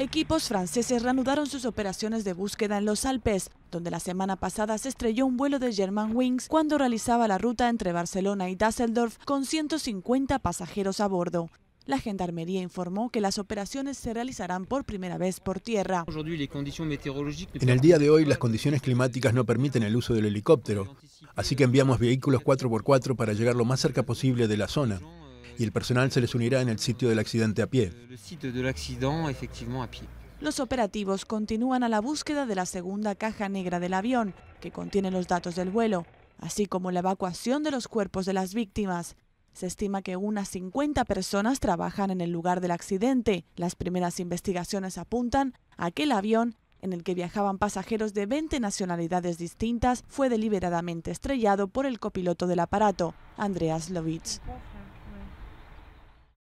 Equipos franceses reanudaron sus operaciones de búsqueda en los Alpes, donde la semana pasada se estrelló un vuelo de Germanwings cuando realizaba la ruta entre Barcelona y Düsseldorf con 150 pasajeros a bordo. La gendarmería informó que las operaciones se realizarán por primera vez por tierra. En el día de hoy las condiciones climáticas no permiten el uso del helicóptero, así que enviamos vehículos 4x4 para llegar lo más cerca posible de la zona y el personal se les unirá en el sitio del accidente a pie. Los operativos continúan a la búsqueda de la segunda caja negra del avión, que contiene los datos del vuelo, así como la evacuación de los cuerpos de las víctimas. Se estima que unas 50 personas trabajan en el lugar del accidente. Las primeras investigaciones apuntan a que el avión, en el que viajaban pasajeros de 20 nacionalidades distintas, fue deliberadamente estrellado por el copiloto del aparato, Andreas Lovitz.